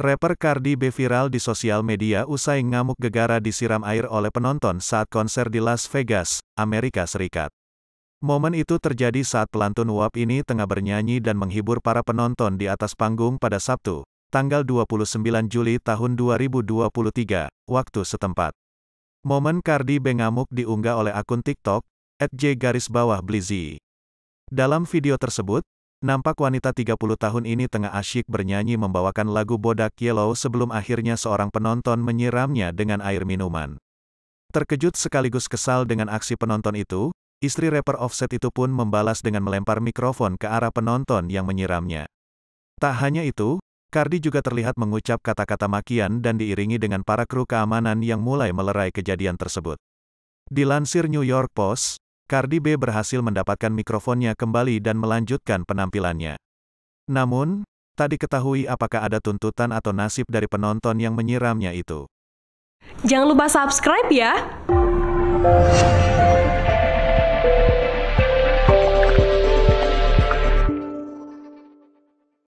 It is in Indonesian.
Rapper Cardi B viral di sosial media usai ngamuk gegara disiram air oleh penonton saat konser di Las Vegas, Amerika Serikat. Momen itu terjadi saat pelantun uap ini tengah bernyanyi dan menghibur para penonton di atas panggung pada Sabtu, tanggal 29 Juli tahun 2023, waktu setempat. Momen Cardi B ngamuk diunggah oleh akun TikTok, @j Dalam video tersebut, Nampak wanita 30 tahun ini tengah asyik bernyanyi membawakan lagu Bodak Yellow sebelum akhirnya seorang penonton menyiramnya dengan air minuman. Terkejut sekaligus kesal dengan aksi penonton itu, istri rapper Offset itu pun membalas dengan melempar mikrofon ke arah penonton yang menyiramnya. Tak hanya itu, Cardi juga terlihat mengucap kata-kata makian dan diiringi dengan para kru keamanan yang mulai melerai kejadian tersebut. Dilansir New York Post, Cardi B berhasil mendapatkan mikrofonnya kembali dan melanjutkan penampilannya. Namun, tak diketahui apakah ada tuntutan atau nasib dari penonton yang menyiramnya itu. Jangan lupa subscribe ya!